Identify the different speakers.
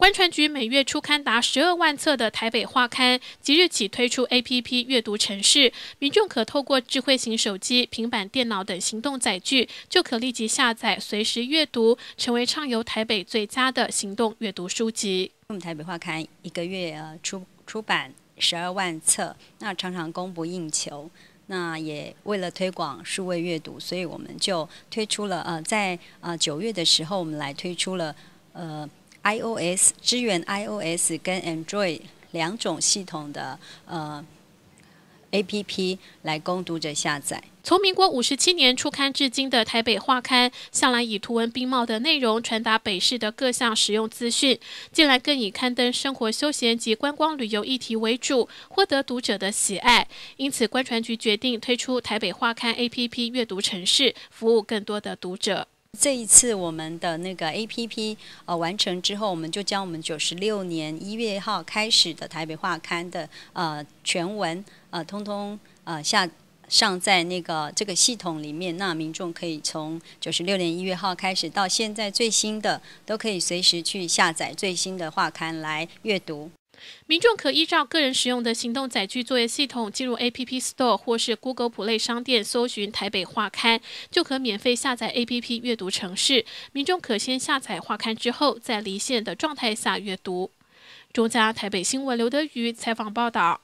Speaker 1: 观传局每月出刊达十二万册的台北画刊，即日起推出 A P P 阅读城市，民众可透过智慧型手机、平板电脑等行动载具，就可立即下载，随时阅读，成为畅游台北最佳的行动阅读书籍。我们台北画刊一个月呃出出版十二万
Speaker 2: 册，那常常供不应求，那也为了推广数位阅读，所以我们就推出了呃，在呃九月的时候，我们来推出了呃。iOS 支援 iOS 跟 Android 两种系统的呃 APP 来供读者下载。
Speaker 1: 从民国五十七年初刊至今的台北画刊，向来以图文并茂的内容传达北市的各项实用资讯，近来更以刊登生活休闲及观光旅游议题为主，获得读者的喜爱。因此，观传局决定推出台北画刊 APP 阅读城市，服务更多的读者。这一次我们的那个 APP 呃完成
Speaker 2: 之后，我们就将我们九十六年一月号开始的台北画刊的呃全文呃通通呃下上在那个这个系统里面，那民众可以从九十六年一月号开始到现在最新的都可以随时去下载
Speaker 1: 最新的画刊来阅读。民众可依照个人使用的行动载具作业系统，进入 A P P Store 或是 Google Play 商店搜寻“台北画刊”，就可免费下载 A P P 阅读。城市民众可先下载画刊，之后在离线的状态下阅读。中加台北新闻刘德宇采访报道。